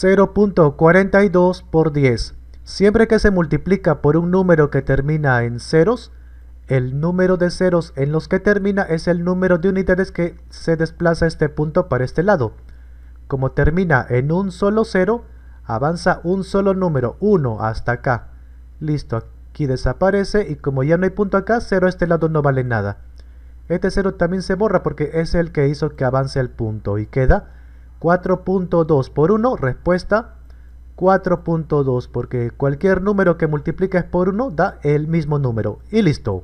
0.42 por 10. Siempre que se multiplica por un número que termina en ceros, el número de ceros en los que termina es el número de unidades que se desplaza este punto para este lado. Como termina en un solo cero, avanza un solo número, 1 hasta acá. Listo, aquí desaparece y como ya no hay punto acá, 0 a este lado no vale nada. Este 0 también se borra porque es el que hizo que avance el punto y queda 4.2 por 1, respuesta 4.2, porque cualquier número que multipliques por 1 da el mismo número. Y listo.